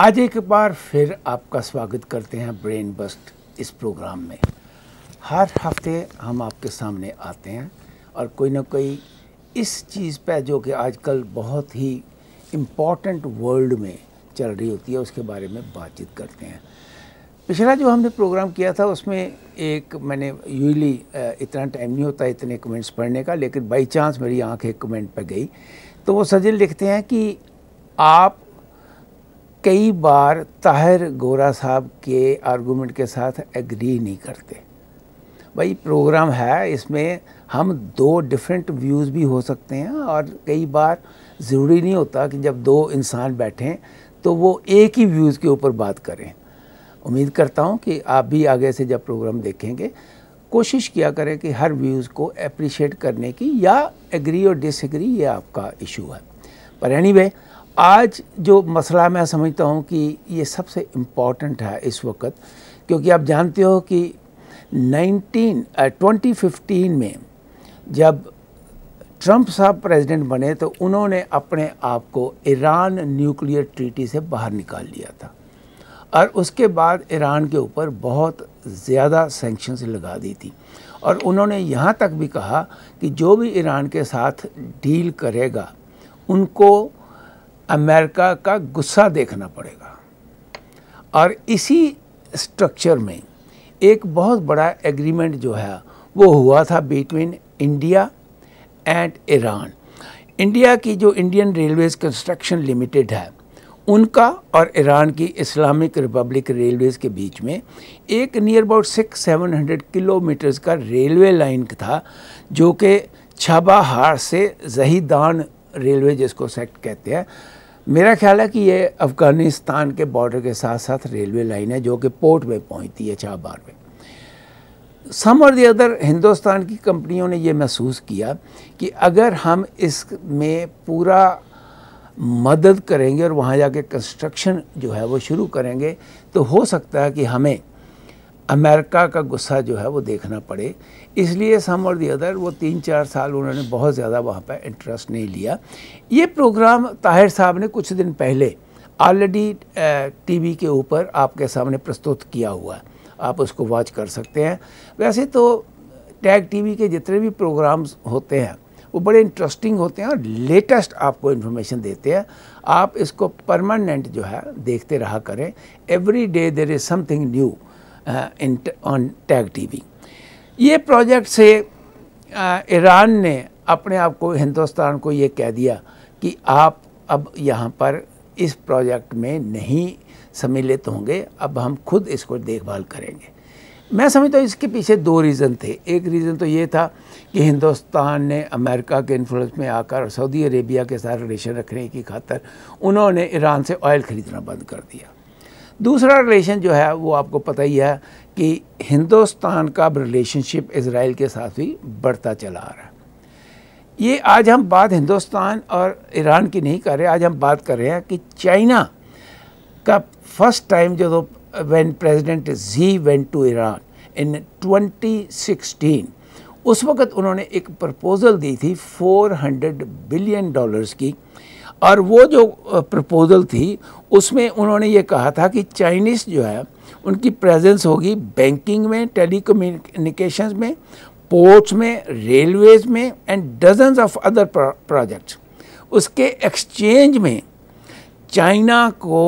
आज एक बार फिर आपका स्वागत करते हैं ब्रेन बस्ट इस प्रोग्राम में हर हफ्ते हम आपके सामने आते हैं और कोई ना कोई इस चीज़ पे जो कि आजकल बहुत ही इम्पॉर्टेंट वर्ल्ड में चल रही होती है उसके बारे में बातचीत करते हैं पिछला जो हमने प्रोग्राम किया था उसमें एक मैंने यूजली इतना टाइम नहीं होता इतने कमेंट्स पढ़ने का लेकिन बाई चांस मेरी आँख एक कमेंट पर गई तो वो सजिल लिखते हैं कि आप कई बार ताहिर गोरा साहब के आर्गूमेंट के साथ एग्री नहीं करते भाई प्रोग्राम है इसमें हम दो डिफरेंट व्यूज़ भी हो सकते हैं और कई बार ज़रूरी नहीं होता कि जब दो इंसान बैठें तो वो एक ही व्यूज़ के ऊपर बात करें उम्मीद करता हूँ कि आप भी आगे से जब प्रोग्राम देखेंगे कोशिश किया करें कि हर व्यूज़ को अप्रिशिएट करने की या एग्री और डिसएग्री ये आपका इशू है पर एनी anyway, आज जो मसला मैं समझता हूँ कि ये सबसे इम्पॉर्टेंट है इस वक्त क्योंकि आप जानते हो कि 19 2015 uh, में जब ट्रंप साहब प्रेसिडेंट बने तो उन्होंने अपने आप को ईरान न्यूक्लियर ट्रीटी से बाहर निकाल लिया था और उसके बाद ईरान के ऊपर बहुत ज़्यादा सेंक्शंस लगा दी थी और उन्होंने यहाँ तक भी कहा कि जो भी ईरान के साथ डील करेगा उनको अमेरिका का गुस्सा देखना पड़ेगा और इसी स्ट्रक्चर में एक बहुत बड़ा एग्रीमेंट जो है वो हुआ था between India and Iran India की जो इंडियन रेलवेज़ कंस्ट्रक्शन लिमिटेड है उनका और ईरान की इस्लामिक रिपब्लिक रेलवेज़ के बीच में एक near about six seven hundred kilometres का रेलवे लाइन था जो कि छबाहार से जहीदान रेलवे जिसको सेक्ट कहते हैं मेरा ख्याल है कि ये अफ़गानिस्तान के बॉर्डर के साथ साथ रेलवे लाइन है जो कि पोर्ट में पहुंचती है चाबार में सम और दी अदर हिंदुस्तान की कंपनियों ने यह महसूस किया कि अगर हम इस में पूरा मदद करेंगे और वहाँ जाके कंस्ट्रक्शन जो है वो शुरू करेंगे तो हो सकता है कि हमें अमेरिका का गुस्सा जो है वो देखना पड़े इसलिए सम और दी अदर वो तीन चार साल उन्होंने बहुत ज़्यादा वहाँ पर इंटरेस्ट नहीं लिया ये प्रोग्राम ताहिर साहब ने कुछ दिन पहले ऑलरेडी टीवी के ऊपर आपके सामने प्रस्तुत किया हुआ है आप उसको वॉच कर सकते हैं वैसे तो टैग टीवी के जितने भी प्रोग्राम्स होते हैं वो बड़े इंटरेस्टिंग होते हैं और लेटेस्ट आपको इन्फॉर्मेशन देते हैं आप इसको परमानेंट जो है देखते रहा करें every day there is something new in on tag TV ये प्रोजेक्ट से ईरान ने अपने आप को हिंदुस्तान को ये कह दिया कि आप अब यहाँ पर इस प्रोजेक्ट में नहीं सम्मिलित होंगे अब हम खुद इसको देखभाल करेंगे मैं समझता हूँ इसके पीछे दो रीज़न थे एक रीज़न तो ये था कि हिंदुस्तान ने अमेरिका के इन्फ्लुएंस में आकर सऊदी अरेबिया के साथ रिलेशन रखने की खातर उन्होंने ईरान से ऑयल ख़रीदना बंद कर दिया दूसरा रिलेशन जो है वो आपको पता ही है कि हिंदुस्तान का रिलेशनशिप इसराइल के साथ भी बढ़ता चला आ रहा है ये आज हम बात हिंदुस्तान और ईरान की नहीं कर रहे आज हम बात कर रहे हैं कि चाइना का फर्स्ट टाइम जो when president Xi went to Iran in 2016 उस वक्त उन्होंने एक प्रपोज़ल दी थी 400 बिलियन डॉलर्स की और वो जो प्रपोजल थी उसमें उन्होंने ये कहा था कि चाइनीज़ जो है उनकी प्रेजेंस होगी बैंकिंग में टेलीकम्युनिकेशंस में पोर्ट्स में रेलवेज में and dozen of other projects उसके एक्सचेंज में चाइना को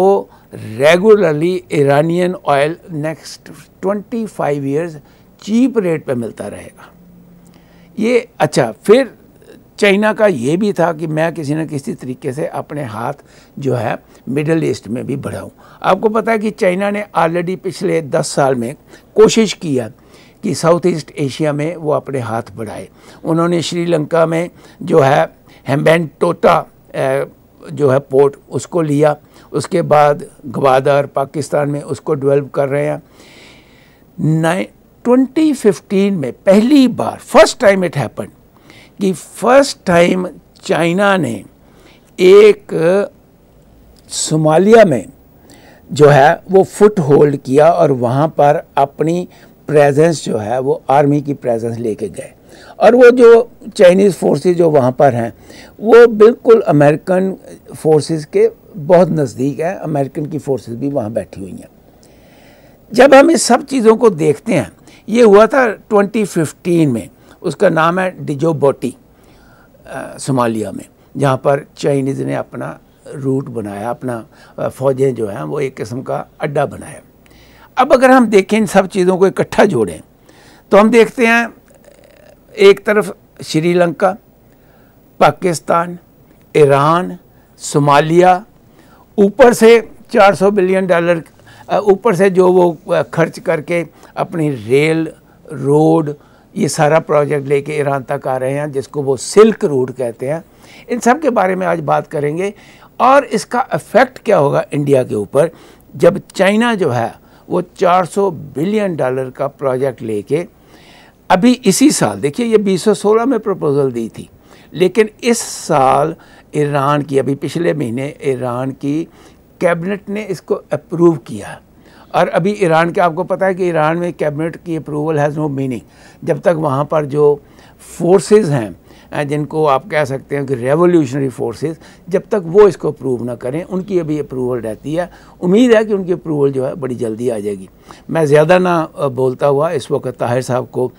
regularly Iranian oil next 25 years cheap rate पर मिलता रहेगा ये अच्छा फिर चाइना का ये भी था कि मैं किसी न किसी तरीके से अपने हाथ जो है मिडल ईस्ट में भी बढ़ाऊँ आपको पता है कि चाइना ने ऑलरेडी पिछले दस साल में कोशिश किया कि साउथ ईस्ट एशिया में वो अपने हाथ बढ़ाए उन्होंने श्रीलंका में जो है हेम्बेन टोटा tota, जो है पोर्ट उसको लिया उसके बाद गवादर पाकिस्तान में उसको डेवलप कर रहे हैं नाइन ट्वेंटी में पहली बार फर्स्ट टाइम इट हैपन कि फर्स्ट टाइम चाइना ने एक सोमालिया में जो है वो फुट होल्ड किया और वहाँ पर अपनी प्रेजेंस जो है वो आर्मी की प्रेजेंस लेके गए और वो जो चाइनीज़ फोर्सेस जो वहाँ पर हैं वो बिल्कुल अमेरिकन फोर्सेस के बहुत नज़दीक है अमेरिकन की फोर्सेस भी वहाँ बैठी हुई हैं जब हम इस सब चीज़ों को देखते हैं ये हुआ था 2015 में उसका नाम है डिजोबोटी सोमालिया में जहाँ पर चाइनीज़ ने अपना रूट बनाया अपना फ़ौजें जो हैं वो एक किस्म का अड्डा बनाया अब अगर हम देखें इन सब चीज़ों को इकट्ठा जोड़ें तो हम देखते हैं एक तरफ श्रीलंका पाकिस्तान ईरान सोमालिया ऊपर से 400 बिलियन डॉलर ऊपर से जो वो खर्च करके अपनी रेल रोड ये सारा प्रोजेक्ट लेके ईरान तक आ रहे हैं जिसको वो सिल्क रूट कहते हैं इन सब के बारे में आज बात करेंगे और इसका इफ़ेक्ट क्या होगा इंडिया के ऊपर जब चाइना जो है वो 400 बिलियन डॉलर का प्रोजेक्ट लेके अभी इसी साल देखिए ये 2016 में प्रपोज़ल दी थी लेकिन इस साल ईरान की अभी पिछले महीने ईरान की कैबिनेट ने इसको अप्रूव किया और अभी ईरान के आपको पता है कि ईरान में कैबिनेट की अप्रूवल हैज़ नो मीनिंग जब तक वहाँ पर जो फोर्सेस हैं जिनको आप कह सकते हैं कि रेवोल्यूशनरी फोर्सेस जब तक वो इसको अप्रूव ना करें उनकी अभी अप्रूवल रहती है उम्मीद है कि उनकी अप्रूवल जो है बड़ी जल्दी आ जाएगी मैं ज़्यादा ना बोलता हुआ इस वक्त ताहिर साहब को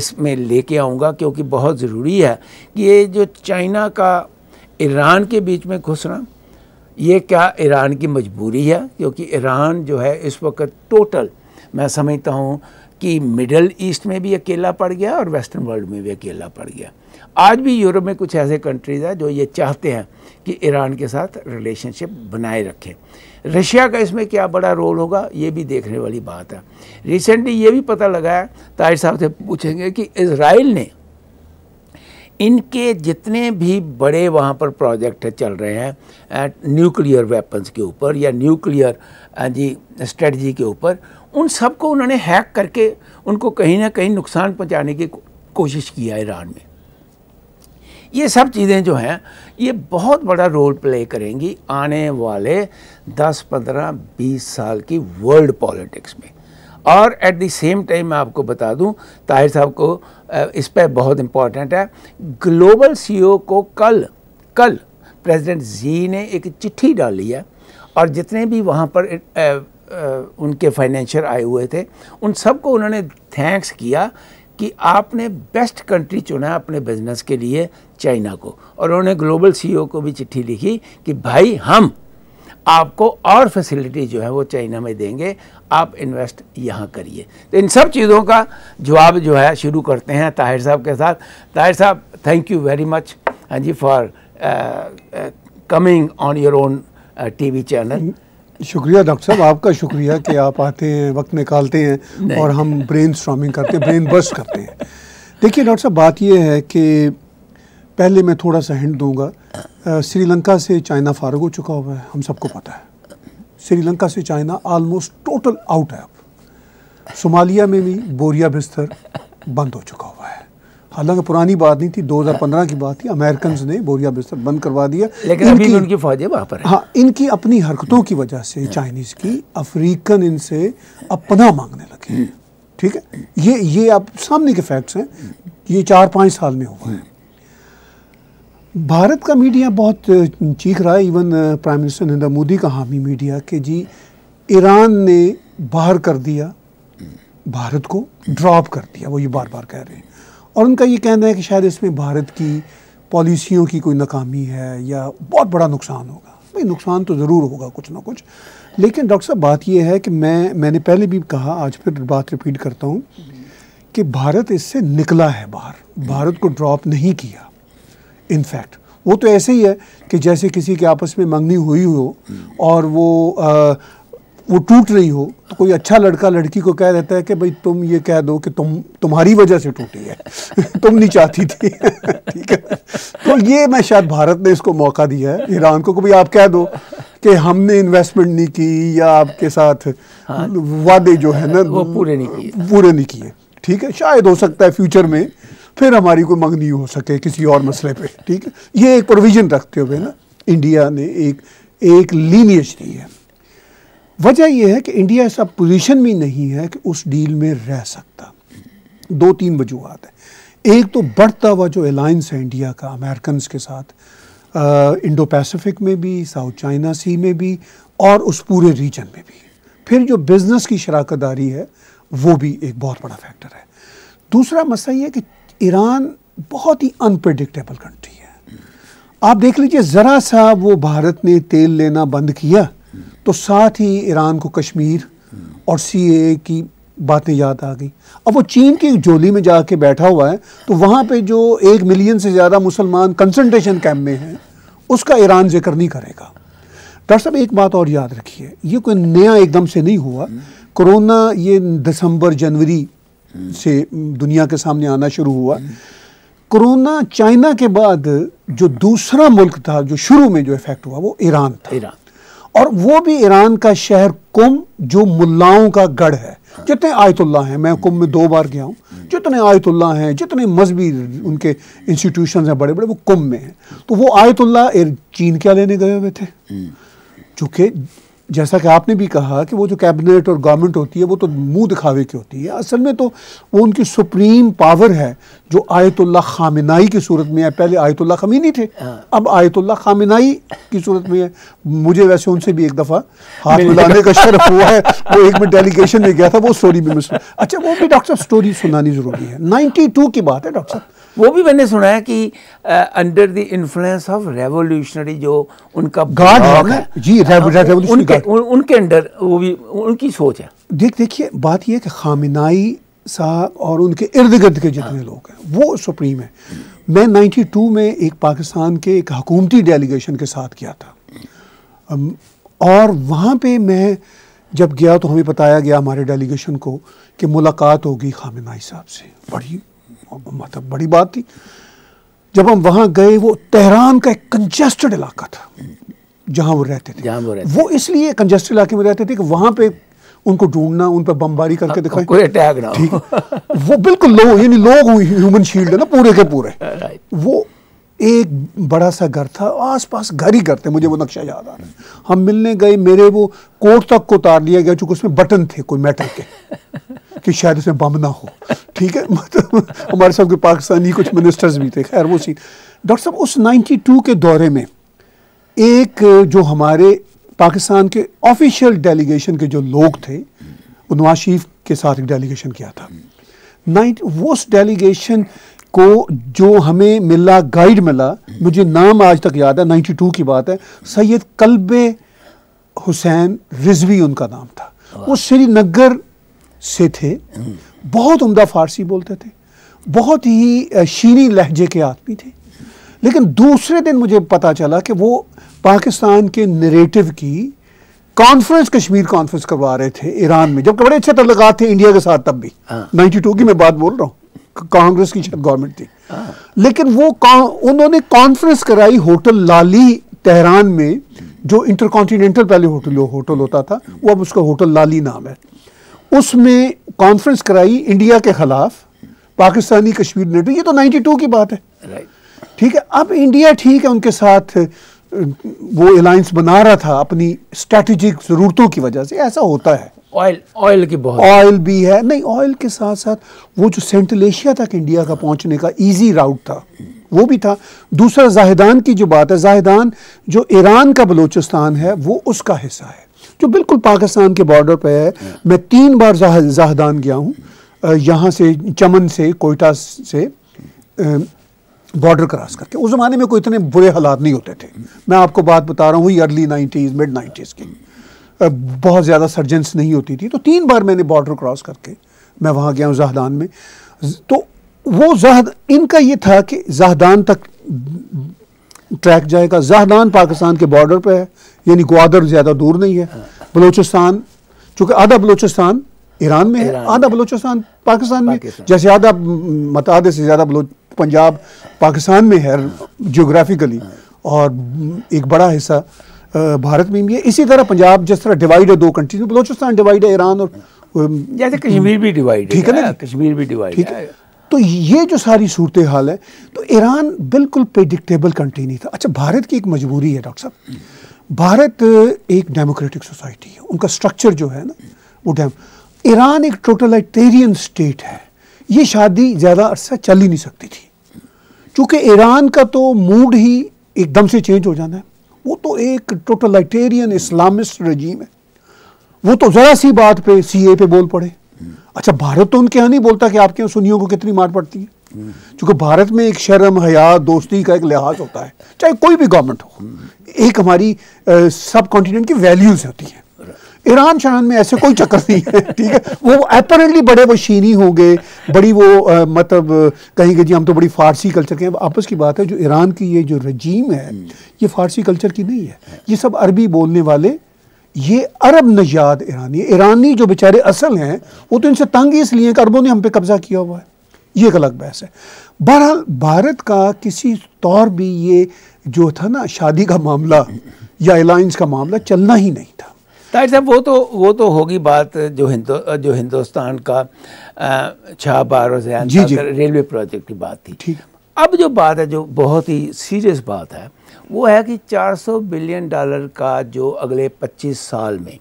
इसमें लेके आऊँगा क्योंकि बहुत ज़रूरी है कि ये जो चाइना का ईरान के बीच में घुसना ये क्या ईरान की मजबूरी है क्योंकि ईरान जो है इस वक्त टोटल मैं समझता हूँ कि मिडल ईस्ट में भी अकेला पड़ गया और वेस्टर्न वर्ल्ड में भी अकेला पड़ गया आज भी यूरोप में कुछ ऐसे कंट्रीज़ हैं जो ये चाहते हैं कि ईरान के साथ रिलेशनशिप बनाए रखें रशिया का इसमें क्या बड़ा रोल होगा ये भी देखने वाली बात है रिसेंटली ये भी पता लगा है ताहिर साहब से पूछेंगे कि इसराइल ने इनके जितने भी बड़े वहाँ पर प्रोजेक्ट चल रहे हैं न्यूक्लियर वेपन्स के ऊपर या न्यूक्लियर जी स्ट्रेटजी के ऊपर उन सबको उन्होंने हैक करके उनको कहीं ना कहीं नुकसान पहुँचाने की कोशिश किया ईरान में ये सब चीज़ें जो हैं ये बहुत बड़ा रोल प्ले करेंगी आने वाले 10, 15, 20 साल की वर्ल्ड पॉलिटिक्स में और एट द सेम टाइम मैं आपको बता दूं ताहिर साहब को इस पर बहुत इम्पॉर्टेंट है ग्लोबल सीईओ e को कल कल प्रेसिडेंट जी ने एक चिट्ठी डाली है और जितने भी वहाँ पर ए, ए, उनके फाइनेंशियर आए हुए थे उन सबको उन्होंने थैंक्स किया कि आपने बेस्ट कंट्री चुना अपने बिजनेस के लिए चाइना को और उन्होंने ग्लोबल सीईओ e को भी चिट्ठी लिखी कि भाई हम आपको और फैसिलिटी जो है वो चाइना में देंगे आप इन्वेस्ट यहाँ करिए तो इन सब चीज़ों का जवाब जो है शुरू करते हैं ताहिर साहब के साथ ताहिर साहब थैंक यू वेरी मच हाँ जी for coming on your own TV channel शुक्रिया डॉक्टर साहब आपका शुक्रिया कि आप आते हैं वक्त निकालते हैं और हम ब्रेन करते हैं ब्रेन बस्ट करते हैं देखिए डॉक्टर साहब बात यह है कि पहले मैं थोड़ा सा हिंट दूंगा श्रीलंका से चाइना फारग हो चुका हुआ है हम सबको पता है श्रीलंका से चाइना ऑलमोस्ट टोटल आउट है अब सोमालिया में भी बोरिया बिस्तर बंद हो चुका हुआ है हालांकि पुरानी बात नहीं थी 2015 की बात थी अमेरिकन ने बोरिया बिस्तर बंद करवा दिया लेकिन इनकी, अभी उनकी फौजें वहाँ पर हाँ इनकी अपनी हरकतों की वजह से चाइनीज़ की अफ्रीकन इनसे अपना मांगने लगे ठीक है ये ये आप सामने के फैक्ट्स हैं ये चार पाँच साल में हुआ है भारत का मीडिया बहुत चीख रहा है even prime minister Narendra Modi का हामी मीडिया कि जी ईरान ने बाहर कर दिया भारत को ड्रॉप कर दिया वो ये बार बार कह रहे हैं और उनका ये कहना है कि शायद इसमें भारत की पॉलिसियों की कोई नाकामी है या बहुत बड़ा नुकसान होगा भाई नुकसान तो ज़रूर होगा कुछ ना कुछ लेकिन डॉक्टर साहब बात यह है कि मैं मैंने पहले भी कहा आज फिर बात रिपीट करता हूँ कि भारत इससे निकला है बाहर भारत को ड्रॉप नहीं किया इनफैक्ट वो तो ऐसे ही है कि जैसे किसी के आपस में मंगनी हुई हो और वो आ, वो टूट रही हो तो कोई अच्छा लड़का लड़की को कह देता है कि भाई तुम ये कह दो कि तुम तुम्हारी वजह से टूटी है तुम नहीं चाहती थी ठीक है तो ये मैं शायद भारत ने इसको मौका दिया है ईरान को भाई आप कह दो कि हमने इन्वेस्टमेंट नहीं की या आपके साथ हाँ। वादे जो है ना वो पूरे नहीं किए पूरे नहीं किए ठीक है शायद हो सकता है फ्यूचर में फिर हमारी कोई मंग नहीं हो सके किसी और मसले पे ठीक है ये एक प्रोविज़न रखते हुए ना इंडिया ने एक एक लीनियज दी है वजह यह है कि इंडिया ऐसा पोजीशन में नहीं है कि उस डील में रह सकता दो तीन वजूहत हैं एक तो बढ़ता हुआ जो अलाइंस है इंडिया का अमेरिकन के साथ आ, इंडो पैसिफिक में भी साउथ चाइना सी में भी और उस पूरे रीजन में भी फिर जो बिज़नेस की शराकत है वो भी एक बहुत बड़ा फैक्टर है दूसरा मसला ये है कि ईरान बहुत ही अनप्रडिक्टेबल कंट्री है आप देख लीजिए ज़रा सा वो भारत ने तेल लेना बंद किया तो साथ ही ईरान को कश्मीर और सी की बातें याद आ गई अब वो चीन की जोली में जाके बैठा हुआ है तो वहाँ पे जो एक मिलियन से ज़्यादा मुसलमान कंसंट्रेशन कैम्प में हैं उसका ईरान जिक्र नहीं करेगा डॉक्टर साहब एक बात और याद रखिए ये कोई नया एकदम से नहीं हुआ कोरोना ये दिसंबर जनवरी से दुनिया के सामने आना शुरू हुआ कोरोना चाइना के बाद जो दूसरा मुल्क था जो शुरू में जो इफेक्ट हुआ वो ईरान था ईरान और वो भी ईरान का शहर कुम जो मुल्लाओं का गढ़ है जितने आयतुल्ला हैं मैं कुम में दो बार गया हूँ जितने आयतुल्ला हैं जितने मजहबी उनके इंस्टीट्यूशन हैं बड़े बड़े वो कुम में हैं तो वो आयतुल्ला चीन क्या लेने गए हुए थे हम्म। चूँकि जैसा कि आपने भी कहा कि वो जो कैबिनेट और गवर्नमेंट होती है वो तो मुंह दिखावे की होती है असल में तो वो उनकी सुप्रीम पावर है जो आयतुल्ला खामिनाई की सूरत में है पहले आयतुल्ला खमीनी थे हाँ। अब आयतुल्ला खामिनाई की सूरत में है मुझे वैसे उनसे भी एक दफ़ा हाथ मिलाने का शर्फ हुआ है वो एक में डेलीगेशन में गया था वो स्टोरी भी मिस अच्छा वो भी डॉक्टर साहब स्टोरी सुनानी ज़रूरी है नाइन्टी की बात है डॉक्टर साहब वो भी मैंने सुना है कि under the influence of revolutionary जो उनका गार्ड है जी हाँ, उनके उनके अंडर वो भी उनकी सोच है देख देखिए बात यह है कि खामिनाई साहब और उनके इर्द गिर्द के जितने हाँ। लोग हैं वो सुप्रीम है मैं 92 में एक पाकिस्तान के एक हकूमती डेलीगेशन के साथ गया था और वहाँ पर मैं जब गया तो हमें बताया गया हमारे डेलीगेशन को कि मुलाकात होगी खामिनाई साहब से बड़ी मतलब बड़ी बात थी जब हम वहां गए वो तेहरान का एक कंजेस्टेड इलाका था जहां वो रहते थे वो, रहते वो इसलिए कंजेस्टेड इलाके में रहते थे कि वहां पे उनको ढूंढना उन पर बमबारी करके हाँ, दिखाई कोई अटैक ना हो वो बिल्कुल लो यानी लोग ह्यूमन शील्ड है ना पूरे के पूरे वो एक बड़ा सा घर था आस पास घर ही घर थे मुझे वो नक्शा याद आ रहा है हम मिलने गए मेरे वो कोट तक को उतार लिया गया चूंकि उसमें बटन थे कोई मेटल के कि शायद उसमें बम ना हो ठीक है मतलब हमारे साथ पाकिस्तानी कुछ मिनिस्टर्स भी थे खैर वो सीन डॉक्टर साहब उस 92 के दौरे में एक जो हमारे पाकिस्तान के ऑफिशियल डेलीगेशन के जो लोग थे नवाज शरीफ के साथ एक डेलीगेशन किया था वो उस डेलीगेशन को जो हमें मिला गाइड मिला मुझे नाम आज तक याद है 92 की बात है सैयद कल्ब हुसैन रिजवी उनका नाम था वो श्रीनगर से थे बहुत उम्दा फारसी बोलते थे बहुत ही शीरी लहजे के आदमी थे लेकिन दूसरे दिन मुझे पता चला कि वो पाकिस्तान के नरेटिव की कॉन्फ्रेंस कश्मीर कॉन्फ्रेंस करवा रहे थे ईरान में जबकि बड़े अच्छे तल्लक थे इंडिया के साथ तब भी हाँ। नाइनटी टू की मैं बात बोल रहा हूँ कांग्रेस की शायद गवर्नमेंट थी हाँ। लेकिन वो उन्होंने कॉन्फ्रेंस कराई होटल लाली तेहरान में जो इंटरकॉन्टिनेंटल पहले होटल होटल होता था वो अब उसका होटल लाली नाम है उसमें कॉन्फ्रेंस कराई इंडिया के खिलाफ पाकिस्तानी कश्मीर नेटो तो ये तो 92 की बात है ठीक है अब इंडिया ठीक है उनके साथ वो अलायंस बना रहा था अपनी स्ट्रेटजिक ज़रूरतों की वजह से ऐसा होता है ऑयल ऑयल की बहुत ऑयल भी है नहीं ऑयल के साथ साथ वो जो सेंट्रल एशिया तक इंडिया का पहुंचने का इजी राउट था वो भी था दूसरा जाहिदान की जो बात है जाहिदान जो ईरान का बलूचिस्तान है वो उसका हिस्सा है जो बिल्कुल पाकिस्तान के बॉर्डर पर है हाँ। मैं तीन बार जहादान जाहदान गया हूँ यहाँ से चमन से कोयटा से बॉर्डर क्रॉस करके उस ज़माने में कोई इतने बुरे हालात नहीं होते थे मैं आपको बात बता रहा हूँ अर्ली नाइन्टीज़ मिड नाइन्टीज़ की बहुत ज़्यादा सर्जेंस नहीं होती थी तो तीन बार मैंने बॉर्डर क्रॉस करके मैं वहाँ गया हूँ जहदान में तो वो जहद इनका ये था कि जहदान तक ट्रैक जाएगा जहदान पाकिस्तान के बॉर्डर पर है यानी ग्वादर ज़्यादा दूर नहीं है बलोचिस्तान चूंकि आधा बलोचिस्तान ईरान में है आधा बलोचिस्तान पाकिस्तान में जैसे आधा मत से ज़्यादा पंजाब पाकिस्तान में है जोग्राफिकली और एक बड़ा हिस्सा भारत में भी है इसी तरह पंजाब जिस तरह डिवाइड है दो कंट्रीज में बलोचिस्तान डिवाइड है ईरान और जैसे कश्मीर भी डिवाइड ठीक है ना कश्मीर भी डिवाइड ठीक है तो ये जो सारी सूरत हाल है तो ईरान बिल्कुल प्रिडिक्टेबल कंट्री नहीं था अच्छा भारत की एक मजबूरी है डॉक्टर साहब भारत एक डेमोक्रेटिक सोसाइटी है उनका स्ट्रक्चर जो है ना वो डेम ईरान एक टोटलाइटेरियन स्टेट है ये शादी ज़्यादा अरसा चल ही नहीं सकती थी क्योंकि ईरान का तो मूड ही एकदम से चेंज हो जाना है वो तो एक टोटलाइटेरियन इस्लामिस्ट रजीम है वो तो ज़रा सी बात पे सीए पे बोल पड़े अच्छा भारत तो उनके यहाँ नहीं बोलता कि आपके यहाँ सुनियों को कितनी मार पड़ती है क्योंकि भारत में एक शर्म हया दोस्ती का एक लिहाज होता है चाहे कोई भी गवर्नमेंट हो एक हमारी सब कॉन्टिनेंट की वैल्यूज़ होती हैं ईरान शान में ऐसे कोई चक्कर नहीं है ठीक है वो अपरेंटली बड़े वो शीनी होंगे बड़ी वो आ, मतलब कहेंगे जी हम तो बड़ी फारसी कल्चर के हैं आपस की बात है जो ईरान की ये जो रजीम है ये फारसी कल्चर की नहीं है ये सब अरबी बोलने वाले ये अरब नजाद ईरानी ईरानी जो बेचारे असल हैं वो तो इनसे तंग इसलिए कि अरबों ने हम पे कब्जा किया हुआ है ये एक अलग बहस है बहरहाल भारत का किसी तौर भी ये जो था ना शादी का मामला या अलायंस का मामला चलना ही नहीं था ताहिर साहब वो तो वो तो होगी बात जो हिंदो जो हिंदुस्तान का छः बार और रेलवे प्रोजेक्ट की बात थी ठीक अब जो बात है जो बहुत ही सीरियस बात है वो है कि 400 बिलियन डॉलर का जो अगले 25 साल में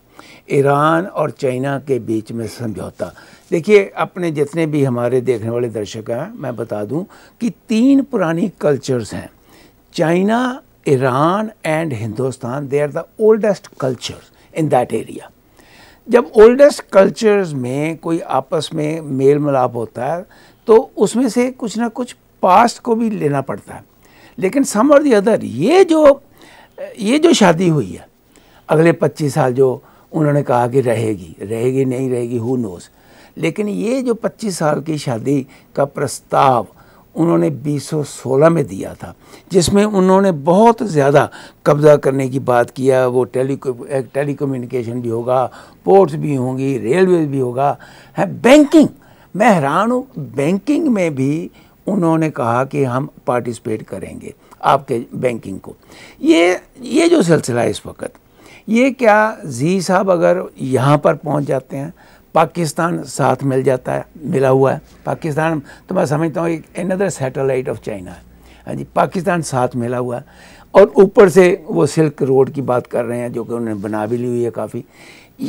ईरान और चाइना के बीच में समझौता देखिए अपने जितने भी हमारे देखने वाले दर्शक हैं मैं बता दूं कि तीन पुरानी कल्चर्स हैं China Iran and Hindustan they are the oldest cultures in that area जब ओल्डेस्ट कल्चर्स में कोई आपस में मेल मिलाप होता है तो उसमें से कुछ ना कुछ पास्ट को भी लेना पड़ता है लेकिन सम और दी अदर ये जो ये जो शादी हुई है अगले 25 साल जो उन्होंने कहा कि रहेगी रहेगी नहीं रहेगी हु नोज लेकिन ये जो 25 साल की शादी का प्रस्ताव उन्होंने 2016 में दिया था जिसमें उन्होंने बहुत ज़्यादा कब्जा करने की बात किया वो टेली टेली कम्युनिकेशन भी होगा पोर्ट्स भी होंगी रेलवे भी होगा है बैंकिंग मैं हैरान हूँ बैंकिंग में भी उन्होंने कहा कि हम पार्टिसिपेट करेंगे आपके बैंकिंग को ये ये जो सिलसिला है इस वक्त ये क्या जी साहब अगर यहाँ पर पहुँच जाते हैं पाकिस्तान साथ मिल जाता है मिला हुआ है पाकिस्तान तो मैं समझता हूँ एक अनदर सैटेलाइट ऑफ चाइना है हाँ जी पाकिस्तान साथ मिला हुआ है और ऊपर से वो सिल्क रोड की बात कर रहे हैं जो कि उन्होंने बना भी ली हुई है काफ़ी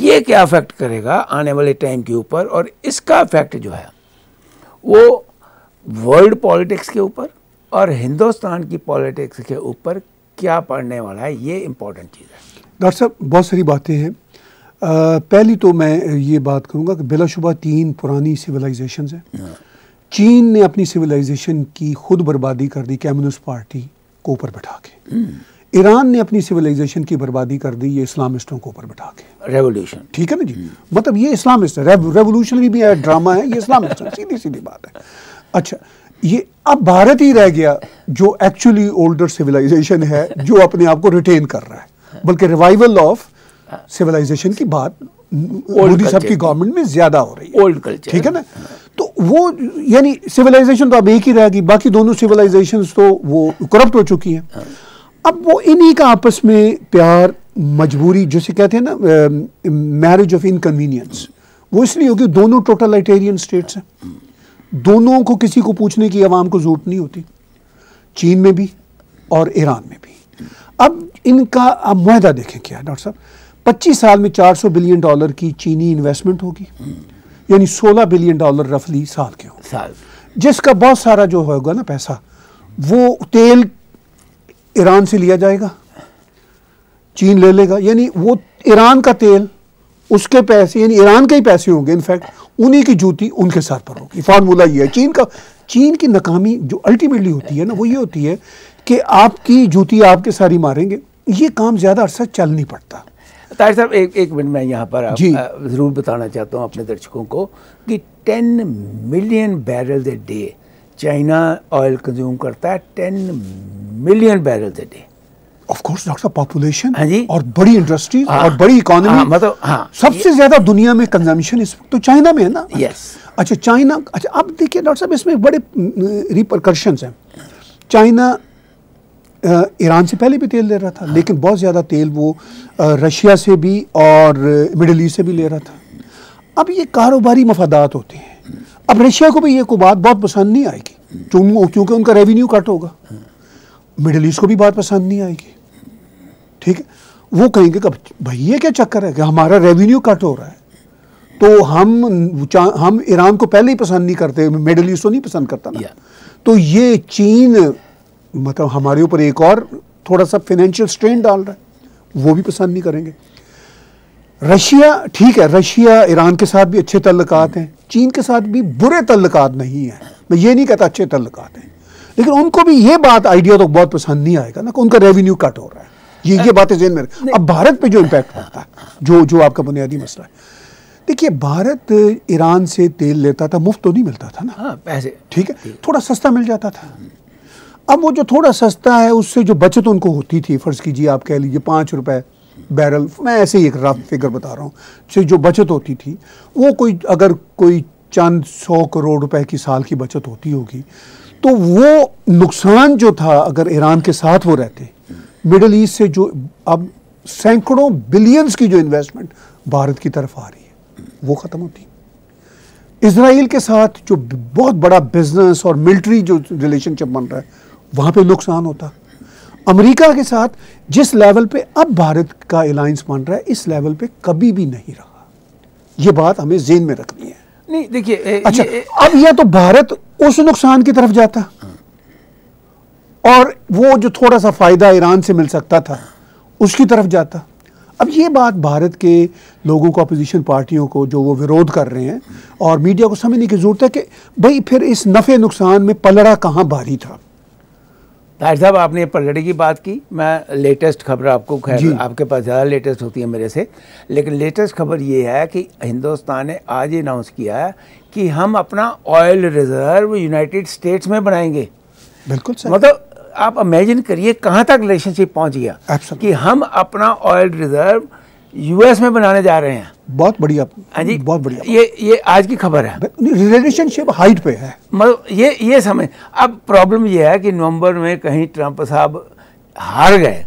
ये क्या अफेक्ट करेगा आने वाले टाइम के ऊपर और इसका अफेक्ट जो है वो वर्ल्ड पॉलिटिक्स के ऊपर और हिंदुस्तान की पॉलिटिक्स के ऊपर क्या पढ़ने वाला है ये इम्पोर्टेंट चीज़ है डॉक्टर साहब बहुत सारी बातें हैं पहली तो मैं ये बात करूँगा कि बिलाशुबा तीन पुरानी सिविलाइजेशन हैं हाँ। चीन ने अपनी सिविलाइजेशन की खुद बर्बादी कर दी कम्युनिस्ट पार्टी को ऊपर बैठा के हम्म। ईरान ने अपनी सिविलाइजेशन की बर्बादी कर दी ये इस्लामिस्टों को ऊपर बैठा के रेवोल्यूशन ठीक है ना जी हम्म। मतलब ये इस्लामिस्ट है रेवोल्यूशनरी भी है ड्रामा है ये इस्लामिस्ट है सीधी सीधी बात है अच्छा ये अब भारत ही रह गया जो एक्चुअली ओल्डर सिविलाइजेशन है जो अपने आप को रिटेन कर रहा है बल्कि रिवाइवल ऑफ सिविलाइजेशन की बात मोदी साहब की गवर्नमेंट में ज्यादा हो रही है ओल्ड कल्चर ठीक है ना तो वो यानी सिविलाइजेशन तो अब एक ही रहेगी बाकी दोनों सिविलाइजेशन तो वो करप्ट हो चुकी हैं हाँ। अब वो इन्हीं का आपस में प्यार मजबूरी जिसे कहते हैं ना मैरिज ऑफ इनकन्वीनियंस वो इसलिए होगी दोनों टोटलाइटेरियन स्टेट्स हैं दोनों को किसी को पूछने की आवाम को जरूरत नहीं होती चीन में भी और ईरान में भी अब इनका आप माहदा देखें क्या डॉक्टर साहब 25 साल में 400 बिलियन डॉलर की चीनी इन्वेस्टमेंट होगी यानी 16 बिलियन डॉलर रफली साल के साल जिसका बहुत सारा जो होगा ना पैसा वो तेल ईरान से लिया जाएगा चीन ले लेगा यानी वो ईरान का तेल उसके पैसे यानी ईरान के ही पैसे होंगे इनफैक्ट उन्हीं की जूती उनके सर पर होगी फार्मूला ये है चीन का चीन की नाकामी जो अल्टीमेटली होती है ना वो ये होती है कि आपकी जूती आपके सारी मारेंगे ये काम ज़्यादा अरसा चल नहीं पड़ता ताहिर साहब एक एक मिनट मैं यहाँ पर ज़रूर बताना चाहता हूँ अपने दर्शकों को कि 10 million barrel the day China oil consume करता है 10 million barrel the day of course doctor population हाँ जी और बड़ी इंडस्ट्रीज हाँ, और बड़ी इकोनॉमी हाँ, मतलब हाँ, सबसे ज्यादा दुनिया में कंजम्पशन इस वक्त तो चाइना में है ना यस अच्छा चाइना अच्छा आप देखिए डॉक्टर साहब इसमें बड़े रिप्रकर्शन हैं चाइना ईरान से पहले भी तेल ले रहा था हाँ। लेकिन बहुत ज़्यादा तेल वो रशिया से भी और मिडल ईस्ट से भी ले रहा था अब ये कारोबारी मफादात होते हैं अब रशिया को भी ये को बात बहुत पसंद नहीं आएगी क्योंकि उनका रेवेन्यू कट होगा मिडल ईस्ट को भी बात पसंद नहीं आएगी ठीक है वो कहेंगे कब भाई ये क्या चक्कर है कि हमारा रेवेन्यू कट हो रहा है तो हम हम ईरान को पहले ही पसंद नहीं करते मिडल ईस्ट को नहीं पसंद करता ना तो ये चीन मतलब हमारे ऊपर एक और थोड़ा सा फाइनेंशियल स्ट्रेन डाल रहा है वो भी पसंद नहीं करेंगे रशिया ठीक है रशिया ईरान के साथ भी अच्छे तल्लक हैं चीन के साथ भी बुरे तल्लक नहीं हैं मैं ये नहीं कहता अच्छे तल्लक हैं लेकिन उनको भी ये बात आइडिया तो बहुत पसंद नहीं आएगा ना कि उनका रेवेन्यू कट हो रहा है ये ये बातें जेन में अब भारत पे जो इम्पैक्ट पड़ता है जो जो आपका बुनियादी मसला है देखिए भारत ईरान से तेल लेता था मुफ्त तो नहीं मिलता था ना हाँ, ठीक है थोड़ा सस्ता मिल जाता था अब वो जो थोड़ा सस्ता है उससे जो बचत उनको होती थी फ़र्ज़ कीजिए आप कह लीजिए पाँच रुपए बैरल मैं ऐसे ही एक रफ फिगर बता रहा हूँ से जो बचत होती थी वो कोई अगर कोई चंद सौ करोड़ रुपए की साल की बचत होती होगी तो वो नुकसान जो था अगर ईरान के साथ वो रहते मिडल ईस्ट से जो अब सैकड़ों बिलियंस की जो इन्वेस्टमेंट भारत की तरफ आ रही है वो ख़त्म होती इसराइल के साथ जो बहुत बड़ा बिजनेस और मिलिट्री जो रिलेशनशिप बन रहा है वहाँ पे नुकसान होता अमेरिका के साथ जिस लेवल पे अब भारत का अलायंस बन रहा है इस लेवल पे कभी भी नहीं रहा ये बात हमें जेन में रखनी है नहीं देखिए अच्छा ये, अब यह तो भारत उस नुकसान की तरफ जाता और वो जो थोड़ा सा फ़ायदा ईरान से मिल सकता था उसकी तरफ जाता अब ये बात भारत के लोगों को अपोजिशन पार्टियों को जो वो विरोध कर रहे हैं और मीडिया को समझने की ज़रूरत है कि भाई फिर इस नफ़े नुकसान में पलड़ा कहाँ भारी था ताहिर साहब आपने पलगड़ी की बात की मैं लेटेस्ट खबर आपको खैर आपके पास ज़्यादा लेटेस्ट होती है मेरे से लेकिन लेटेस्ट खबर ये है कि हिंदुस्तान ने आज अनाउंस किया है कि हम अपना ऑयल रिजर्व यूनाइटेड स्टेट्स में बनाएंगे बिल्कुल सर मतलब आप इमेजिन करिए कहाँ तक रिलेशनशिप पहुँच गया Absolutely. कि हम अपना ऑयल रिजर्व यूएस में बनाने जा रहे हैं बहुत बढ़िया हाँ जी बहुत बढ़िया ये ये आज की खबर है रिलेशनशिप हाइट पे है मतलब ये ये समय अब प्रॉब्लम ये है कि नवंबर में कहीं ट्रंप साहब हार गए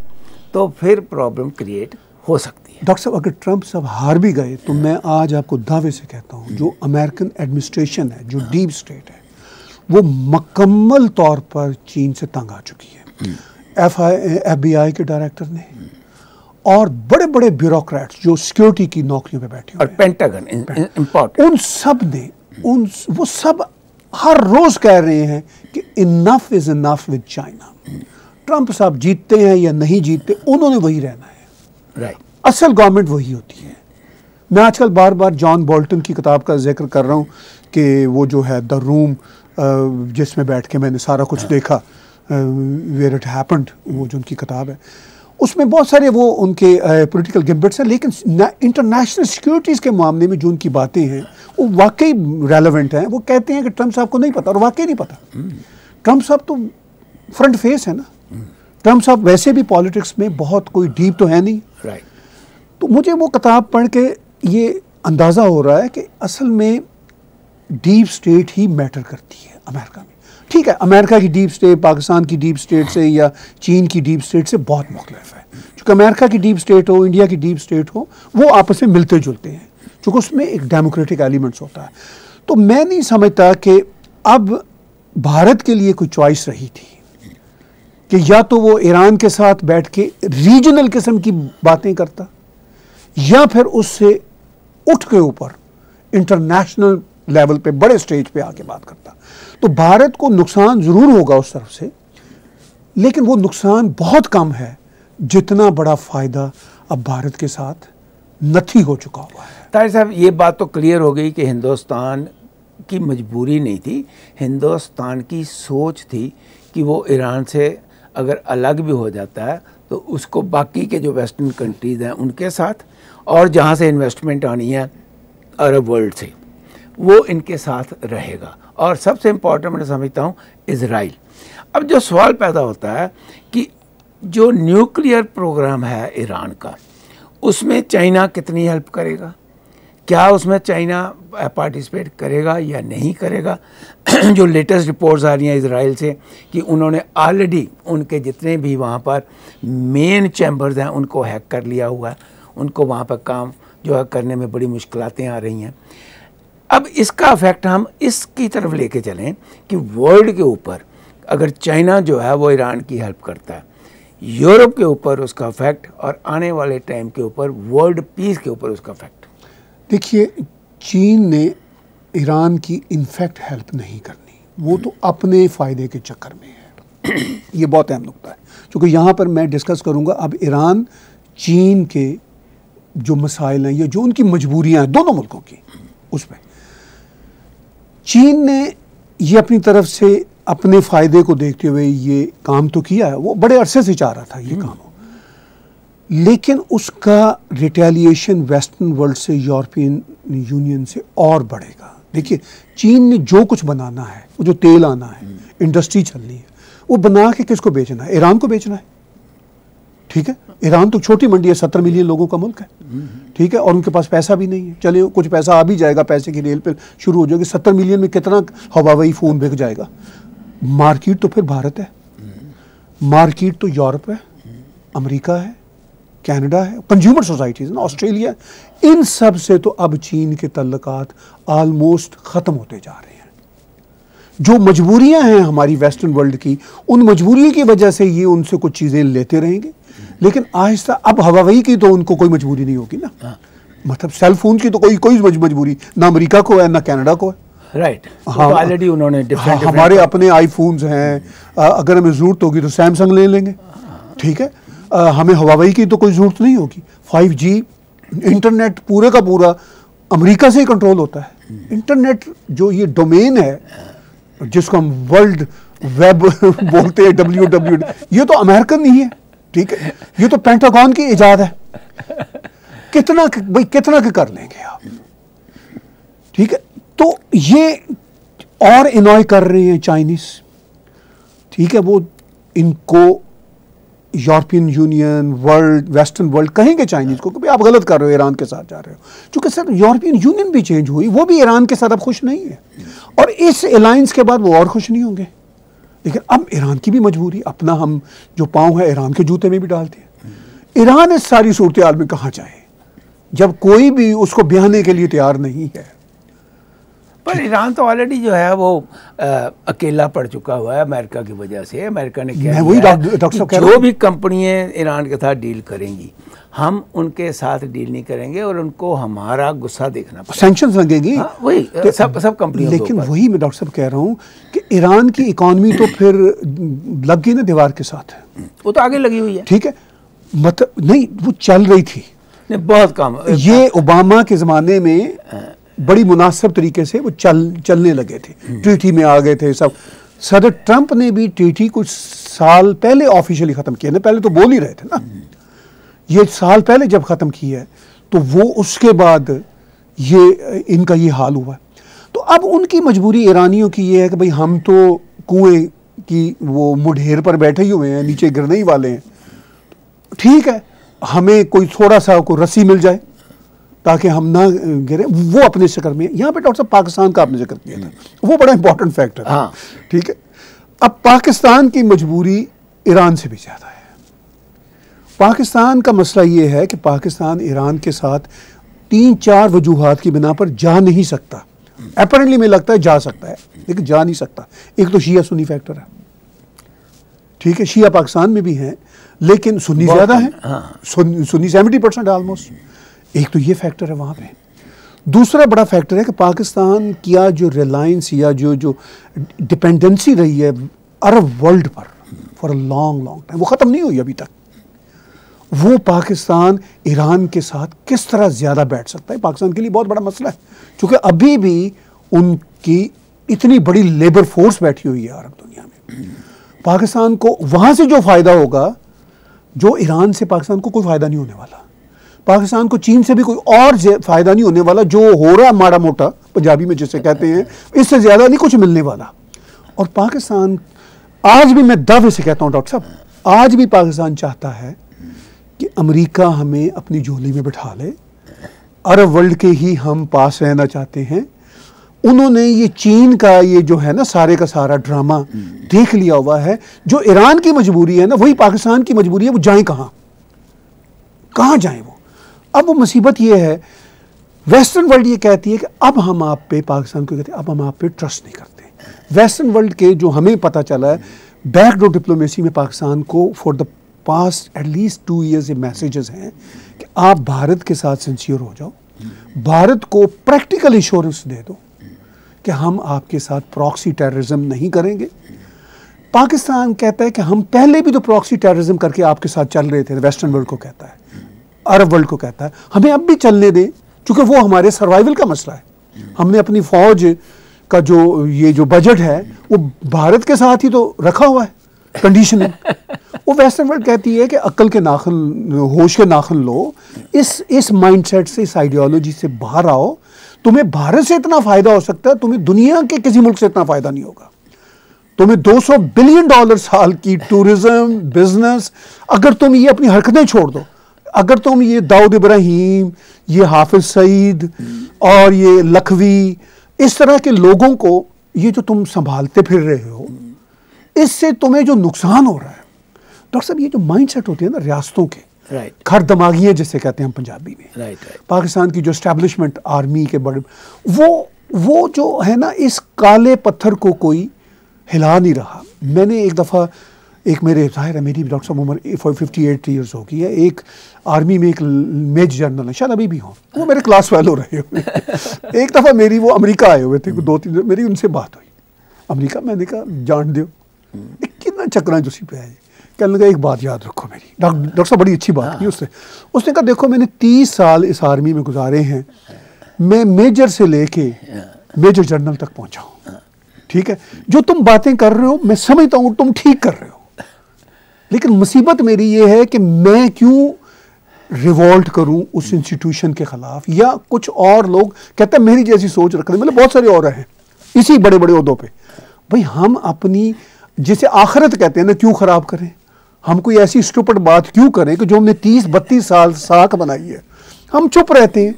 तो फिर प्रॉब्लम क्रिएट हो सकती है डॉक्टर साहब अगर ट्रंप साहब हार भी गए तो मैं आज आपको दावे से कहता हूँ जो अमेरिकन एडमिनिस्ट्रेशन है जो डीप स्टेट है वो मकम्मल तौर पर चीन से तंग आ चुकी है हम्म। F I F B I के डायरेक्टर ने और बड़े बड़े ब्यूरोक्रेट्स जो सिक्योरिटी की नौकरियों पे बैठे और पेंटागन इम्पोर्टेंट उन सब ने उन वो सब हर रोज कह रहे हैं कि enough is enough with China Trump साहब जीतते हैं या नहीं जीतते उन्होंने वही रहना है राइट right. असल गवर्नमेंट वही होती है मैं आजकल बार बार जॉन बोल्टन की किताब का जिक्र कर रहा हूँ कि वो जो है द रूम जिसमें बैठ के मैंने सारा कुछ हाँ। देखा वेयर इट हैपन्ड वो जो उनकी किताब है उसमें बहुत सारे वो उनके पॉलिटिकल गिम्बट्स हैं लेकिन इंटरनेशनल सिक्योरिटीज़ के मामले में जो उनकी बातें हैं वो वाकई रेलेवेंट हैं वो कहते हैं कि ट्रम्प साहब को नहीं पता और वाकई नहीं पता ट्रम्प साहब तो फ्रंट फेस है ना ट्रंप साहब वैसे भी पॉलिटिक्स में बहुत कोई डीप तो है नहीं राइट right. तो मुझे वो किताब पढ़ के ये अंदाज़ा हो रहा है कि असल में डीप स्टेट ही मैटर करती है अमेरिका में ठीक है अमेरिका की डीप स्टेट पाकिस्तान की डीप स्टेट से या चीन की डीप स्टेट से बहुत मुख्तलिफ है चूंकि अमेरिका की डीप स्टेट हो इंडिया की डीप स्टेट हो वो आपस में मिलते जुलते हैं चूंकि उसमें एक डेमोक्रेटिक एलिमेंट्स होता है तो मैं नहीं समझता कि अब भारत के लिए कोई चॉइस रही थी कि या तो वो ईरान के साथ बैठ के रीजनल किस्म की बातें करता या फिर उससे उठ के ऊपर इंटरनेशनल लेवल पे बड़े स्टेज पे आके बात करता तो भारत को नुकसान ज़रूर होगा उस तरफ से लेकिन वो नुकसान बहुत कम है जितना बड़ा फ़ायदा अब भारत के साथ नथी हो चुका हुआ है तारे साहब ये बात तो क्लियर हो गई कि हिंदुस्तान की मजबूरी नहीं थी हिंदुस्तान की सोच थी कि वो ईरान से अगर अलग भी हो जाता है तो उसको बाकी के जो वेस्टर्न कंट्रीज़ हैं उनके साथ और जहाँ से इन्वेस्टमेंट आनी है अरब वर्ल्ड से वो इनके साथ रहेगा और सबसे इम्पॉर्टेंट मैं समझता हूँ इसराइल अब जो सवाल पैदा होता है कि जो न्यूक्लियर प्रोग्राम है ईरान का उसमें चाइना कितनी हेल्प करेगा क्या उसमें चाइना पार्टिसिपेट करेगा या नहीं करेगा जो लेटेस्ट रिपोर्ट्स आ रही हैं इसराइल से कि उन्होंने ऑलरेडी उनके जितने भी वहाँ पर मेन चैम्बर्स हैं उनको हैक कर लिया हुआ है उनको वहाँ पर काम जो है करने में बड़ी मुश्किलें आ रही हैं अब इसका इफेक्ट हम इसकी तरफ लेके चलें कि वर्ल्ड के ऊपर अगर चाइना जो है वो ईरान की हेल्प करता है यूरोप के ऊपर उसका इफेक्ट और आने वाले टाइम के ऊपर वर्ल्ड पीस के ऊपर उसका इफेक्ट देखिए चीन ने ईरान की इनफेक्ट हेल्प नहीं करनी वो तो अपने फ़ायदे के चक्कर में है ये बहुत अहम नुकता है क्योंकि यहाँ पर मैं डिस्कस करूँगा अब ईरान चीन के जो मसाइल हैं या जो उनकी मजबूरियाँ हैं दोनों मुल्कों की उसमें चीन ने ये अपनी तरफ से अपने फ़ायदे को देखते हुए ये काम तो किया है वो बड़े अरसे से चाह रहा था ये हम्म। काम हो लेकिन उसका रिटेलिएशन वेस्टर्न वर्ल्ड से यूरोपियन यूनियन से और बढ़ेगा देखिए चीन ने जो कुछ बनाना है वो जो तेल आना है इंडस्ट्री हम्म। चलनी है वो बना के किसको बेचना है ईरान को बेचना है ठीक है ईरान तो छोटी मंडी है सत्तर मिलियन लोगों का मुल्क है ठीक है और उनके पास पैसा भी नहीं है चलिए कुछ पैसा आ भी जाएगा पैसे की रेल पर शुरू हो जाएगी सत्तर मिलियन में कितना हवावई फ़ोन बिक जाएगा मार्केट तो फिर भारत है मार्केट तो यूरोप है अमेरिका है कनाडा है कंज्यूमर सोसाइटीज़ ना ऑस्ट्रेलिया इन सब से तो अब चीन के तल्लक आलमोस्ट ख़त्म होते जा रहे हैं जो मजबूरियां हैं हमारी वेस्टर्न वर्ल्ड की उन मजबूरियों की वजह से ये उनसे कुछ चीज़ें लेते रहेंगे लेकिन आहिस्ता अब हवाई की तो उनको कोई मजबूरी नहीं होगी ना हाँ। मतलब सेल फोन की तो कोई कोई मजबूरी ना अमेरिका को है ना कनाडा को है राइट हाँ, तो ऑलरेडी उन्होंने हाँ, हमारे अपने आईफोन्स हैं आ, अगर हमें ज़रूरत होगी तो सैमसंग ले लेंगे ठीक है आ, हमें हवाई की तो कोई ज़रूरत नहीं होगी जी इंटरनेट पूरे का पूरा अमेरिका से ही कंट्रोल होता है इंटरनेट जो ये डोमेन है जिसको हम वर्ल्ड वेब बोलते हैं डब्ल्यू डब्ल्यू ये तो अमेरिकन ही है ठीक है ये तो पेंटागॉन की ईजाद है कितना भाई कितना कर लेंगे आप ठीक है तो ये और इनॉय कर रहे हैं चाइनीस ठीक है वो इनको European Union world western world कहेंगे चाइनीज को कि आप गलत कर रहे हो ईरान के साथ जा रहे हो क्योंकि सर यूरोपियन यूनियन भी चेंज हुई वो भी ईरान के साथ अब खुश नहीं है और इस अलायंस के बाद वो और खुश नहीं होंगे लेकिन अब ईरान की भी मजबूरी अपना हम जो पाँव है ईरान के जूते में भी डालते हैं ईरान इस सारी सूरत आल में कहाँ जाए जब कोई भी उसको ब्याने के लिए तैयार नहीं है पर ईरान तो ऑलरेडी जो है वो आ, अकेला पड़ चुका हुआ है अमेरिका की वजह से अमेरिका ने क्या वही डॉक्टर जो भी कंपनियां ईरान के साथ डील करेंगी हम उनके साथ डील नहीं करेंगे और उनको हमारा गुस्सा देखना सेंक्शन लगेगी हाँ, वही तो, सब सब कंपनी लेकिन वही मैं डॉक्टर साहब कह रहा हूँ कि ईरान की इकॉनमी तो फिर लग गई ना दीवार के साथ वो तो आगे लगी हुई है ठीक है मतलब नहीं वो चल रही थी नहीं बहुत कम ये ओबामा के ज़माने में हाँ। बड़ी मुनासिब तरीके से वो चल चलने लगे थे हम्म। ट्रीटी में आ गए थे सब सदर ट्रंप ने भी ट्रीटी कुछ साल पहले ऑफिशियली ख़त्म किया ना पहले तो बोल ही रहे थे ना हम्म। ये साल पहले जब ख़त्म किया है तो वो उसके बाद ये इनका ये हाल हुआ तो अब उनकी मजबूरी ईरानियों की ये है कि भाई हम तो कुएं की वो मुढेर पर बैठे ही हुए हैं नीचे गिरने ही वाले हैं ठीक है हमें कोई थोड़ा सा को रस्सी मिल जाए ताकि हम ना गिरे वो अपने चक्कर में यहाँ पे डॉक्टर साहब पाकिस्तान का आपने जिक्र किया था वो बड़ा इंपॉर्टेंट फैक्टर है ठीक है अब पाकिस्तान की मजबूरी ईरान से भी ज़्यादा है पाकिस्तान का मसला ये है कि पाकिस्तान ईरान के साथ तीन चार वजूहत की बिना पर जा नहीं सकता अपरेंटली मुझे लगता है जा सकता है लेकिन जा नहीं सकता एक तो शिया सुनी फैक्टर है ठीक है शिया पाकिस्तान में भी हैं लेकिन सुन्नी ज़्यादा है सुनी सेवेंटी परसेंट ऑलमोस्ट एक तो ये फैक्टर है वहाँ पे दूसरा बड़ा फैक्टर है कि पाकिस्तान किया जो रिलायंस या जो जो डिपेंडेंसी रही है अरब वर्ल्ड पर for a long long time वो ख़त्म नहीं हुई अभी तक वो पाकिस्तान ईरान के साथ किस तरह ज़्यादा बैठ सकता है पाकिस्तान के लिए बहुत बड़ा मसला है क्योंकि अभी भी उनकी इतनी बड़ी लेबर फोर्स बैठी हुई है अरब दुनिया में पाकिस्तान को वहाँ से जो फ़ायदा होगा जो ईरान से पाकिस्तान को कोई फ़ायदा नहीं होने वाला पाकिस्तान को चीन से भी कोई और फायदा नहीं होने वाला जो हो रहा माड़ा मोटा पंजाबी में जिसे कहते हैं इससे ज़्यादा नहीं कुछ मिलने वाला और पाकिस्तान आज भी मैं दावे से कहता हूँ डॉक्टर साहब आज भी पाकिस्तान चाहता है कि अमेरिका हमें अपनी झोली में बैठा ले अरब वर्ल्ड के ही हम पास रहना चाहते हैं उन्होंने ये चीन का ये जो है ना सारे का सारा ड्रामा देख लिया हुआ है जो ईरान की मजबूरी है ना वही पाकिस्तान की मजबूरी है वो जाए कहाँ कहाँ जाए वो अब वो मुसीबत ये है वेस्टर्न वर्ल्ड ये कहती है कि अब हम आप पे पाकिस्तान को कहते हैं अब हम आप पे ट्रस्ट नहीं करते वेस्टर्न वर्ल्ड के जो हमें पता चला है बैकडोर डिप्लोमेसी में पाकिस्तान को for the past at least two years ये मैसेजेस हैं कि आप भारत के साथ सिंसियर हो जाओ भारत को प्रैक्टिकल इंश्योरेंस दे दो कि हम आपके साथ प्रॉक्सी टेररिज्म नहीं करेंगे पाकिस्तान कहता है कि हम पहले भी तो प्रॉक्सी टेररिज्म करके आपके साथ चल रहे थे वेस्टर्न वर्ल्ड को कहता है अरब वर्ल्ड को कहता है हमें अब भी चलने दें चूंकि वो हमारे सर्वाइवल का मसला है हमने अपनी फ़ौज का जो ये जो बजट है वो भारत के साथ ही तो रखा हुआ है कंडीशन है वो वेस्टर्न वर्ल्ड कहती है कि अक्ल के नाखन होश के नाखन लो इस इस माइंडसेट से इस आइडियोलॉजी से बाहर आओ तुम्हें भारत से इतना फ़ायदा हो सकता है तुम्हें दुनिया के किसी मुल्क से इतना फ़ायदा नहीं होगा तुम्हें 200 बिलियन डॉलर साल की टूरिज्म बिजनेस अगर तुम ये अपनी हरकतें छोड़ दो अगर तुम ये दाऊद इब्राहिम ये हाफिज सईद और ये लखवी इस तरह के लोगों को ये जो तुम संभालते फिर रहे हो इससे तुम्हें जो नुकसान हो रहा है डॉक्टर साहब ये जो माइंड सेट होती है ना रियासतों के राइट right. खर है जिसे कहते हैं हम पंजाबी में राइट right, right. पाकिस्तान की जो स्टैब्लिशमेंट आर्मी के बड़े वो वो जो है ना इस काले पत्थर को कोई हिला नहीं रहा मैंने एक दफ़ा एक मेरे जाहिर है मेरी डॉक्टर साहब उम्र फिफ्टी एट ईयर्स होगी है एक आर्मी में एक मेज जनरल है शायद अभी भी हों वो मेरे क्लास फेलो रहे हुए एक दफ़ा मेरी वो अमेरिका आए हुए थे हम्म। दो तीन मेरी उनसे बात हुई अमेरिका मैंने कहा जान दो कितना हम्म। चक्कर सी पे कहने लगा एक बात याद रखो मेरी डॉक्टर साहब बड़ी अच्छी बात की हाँ। उससे उसने कहा देखो मैंने तीस साल इस आर्मी में गुजारे हैं मैं मेजर से लेके मेजर हाँ। जनरल तक पहुँचा हूँ हाँ। ठीक है जो तुम बातें कर रहे हो मैं समझता हूँ तुम ठीक कर रहे हो लेकिन मुसीबत मेरी ये है कि मैं क्यों रिवॉल्ट करूं उस इंस्टीट्यूशन hmm. के खिलाफ या कुछ और लोग कहते हैं मेरी जैसी सोच रखते मतलब बहुत सारे और हैं इसी बड़े बड़े उहदों पे भाई हम अपनी जिसे आखिरत कहते हैं ना क्यों ख़राब करें हम कोई ऐसी स्टूपट बात क्यों करें कि जो हमने तीस बत्तीस साल साख बनाई है हम चुप रहते हैं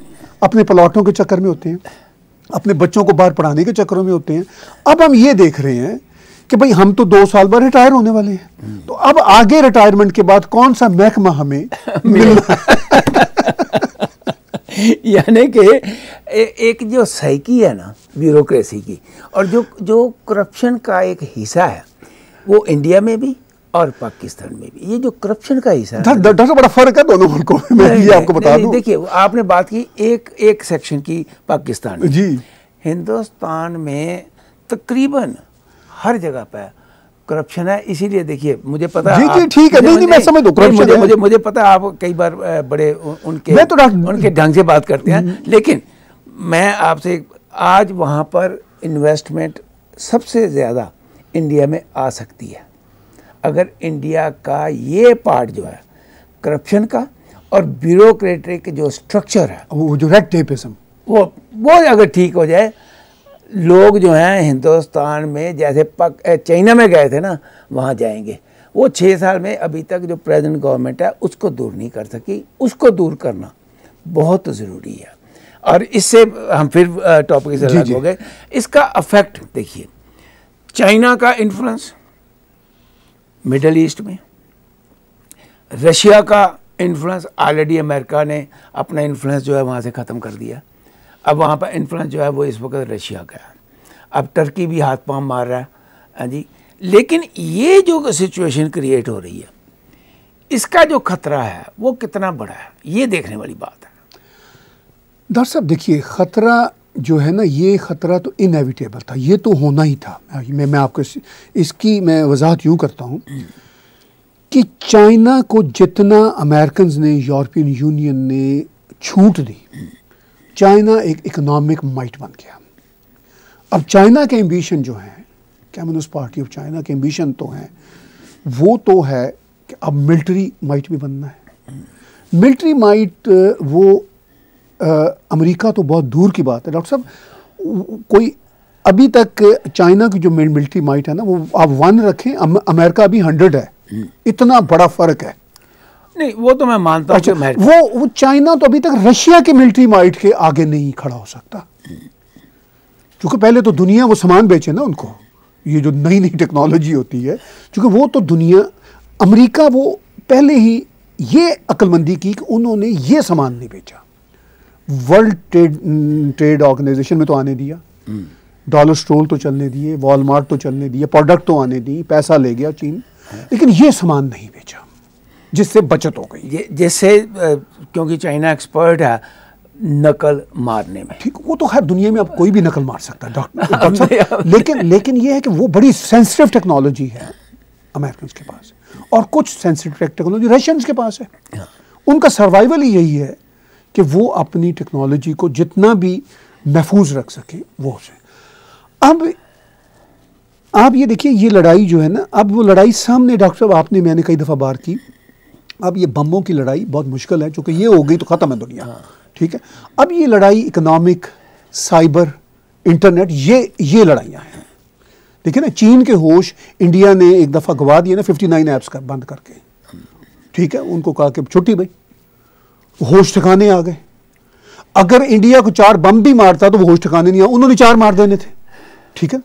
अपने प्लाटों के चक्कर में होते हैं अपने बच्चों को बाहर पढ़ाने के चक्करों में होते हैं अब हम ये देख रहे हैं कि भाई हम तो दो साल बाद रिटायर होने वाले हैं तो अब आगे रिटायरमेंट के बाद कौन सा महकमा हमें मिलना यानी कि एक जो साइकी है ना ब्यूरोक्रेसी की और जो जो करप्शन का एक हिस्सा है वो इंडिया में भी और पाकिस्तान में भी ये जो करप्शन का हिस्सा दर, बड़ा फर्क है दोनों मुल्कों में मैं ये आपको बता दूं देखिए आपने बात की एक एक सेक्शन की पाकिस्तान जी हिंदुस्तान में तकरीबन हर जगह पर करप्शन है इसीलिए देखिए मुझे पता जी जी ठीक है नहीं नहीं मैं समझ दो करप्शन मुझे, मुझे मुझे पता है आप कई बार बड़े उनके मैं तो उनके ढंग से बात करते हैं हम्म। लेकिन मैं आपसे आज वहाँ पर इन्वेस्टमेंट सबसे ज़्यादा इंडिया में आ सकती है अगर इंडिया का ये पार्ट जो है करप्शन का और ब्यूरोक्रेटिक जो स्ट्रक्चर है वो जो रेड टेप है वो वो अगर ठीक हो जाए लोग जो हैं हिंदुस्तान में जैसे पक चाइना में गए थे ना वहाँ जाएंगे वो छः साल में अभी तक जो प्रेजेंट गवर्नमेंट है उसको दूर नहीं कर सकी उसको दूर करना बहुत ज़रूरी है और इससे हम फिर टॉपिक से अलग हो गए इसका अफेक्ट देखिए चाइना का इन्फ्लुएंस मिडल ईस्ट में रशिया का इन्फ्लुएंस ऑलरेडी अमेरिका ने अपना इन्फ्लुएंस जो है वहाँ से ख़त्म कर दिया अब वहाँ पर इन्फ्लुएंस जो है वो इस वक्त रशिया का है अब टर्की भी हाथ पाँव मार रहा है हाँ जी लेकिन ये जो सिचुएशन क्रिएट हो रही है इसका जो खतरा है वो कितना बड़ा है ये देखने वाली बात है डॉक्टर साहब देखिए ख़तरा जो है ना ये ख़तरा तो इनएविटेबल था ये तो होना ही था हाँ मैं मैं आपको इस, इसकी मैं वजाहत यूँ करता हूँ कि चाइना को जितना अमेरिकन ने यूरोपियन यूनियन ने छूट दी चाइना एक इकोनॉमिक माइट बन गया अब चाइना के एम्बिशन जो हैं कम्युनिस्ट पार्टी ऑफ चाइना के एम्बिशन तो हैं वो तो है कि अब मिलिट्री माइट भी बनना है मिलिट्री माइट वो अमेरिका तो बहुत दूर की बात है डॉक्टर साहब कोई अभी तक चाइना की जो मिलिट्री माइट है ना वो आप वन रखें अमेरिका अभी हंड्रेड है हम्म। इतना बड़ा फ़र्क है नहीं वो तो मैं मानता अच्छा, वो, वो चाइना तो अभी तक रशिया के मिलिट्री माइट के आगे नहीं खड़ा हो सकता क्योंकि पहले तो दुनिया वो सामान बेचे ना उनको ये जो नई नई टेक्नोलॉजी होती है क्योंकि वो तो दुनिया अमेरिका वो पहले ही ये अक्लमंदी की कि उन्होंने ये सामान नहीं बेचा वर्ल्ड ट्रेड ट्रेड ऑर्गेनाइजेशन में तो आने दिया हम्म। डॉलर स्टोल तो चलने दिए वॉलमार्ट तो चलने दिए प्रोडक्ट तो आने दिए पैसा ले गया चीन लेकिन ये सामान नहीं बेचा जिससे बचत हो गई जैसे क्योंकि चाइना एक्सपर्ट है नकल मारने में ठीक वो तो हर दुनिया में अब कोई भी नकल मार सकता है डॉक्टर लेकिन लेकिन ये है कि वो बड़ी सेंसिटिव टेक्नोलॉजी है अमेरिकन के पास और कुछ सेंसिटिव टेक्नोलॉजी रशियंस के पास है हाँ। उनका सर्वाइवल ही यही है कि वो अपनी टेक्नोलॉजी को जितना भी महफूज रख सके वो उसे अब आप ये देखिए ये लड़ाई जो है ना अब वो लड़ाई सामने डॉक्टर साहब आपने मैंने कई दफ़ा बार की अब ये बम्बों की लड़ाई बहुत मुश्किल है चूँकि ये हो गई तो ख़त्म है दुनिया ठीक है अब ये लड़ाई इकोनॉमिक साइबर इंटरनेट ये ये लड़ाइयाँ हैं देखिए ना चीन के होश इंडिया ने एक दफ़ा गवा दिए ना फिफ्टी नाइन ऐप्स का बंद करके ठीक है उनको कहा कि छुट्टी भाई होश ठिकाने आ गए अगर इंडिया को चार बम भी मारता तो वो होश ठिकाने नहीं आ उन्होंने चार मार देने थे ठीक है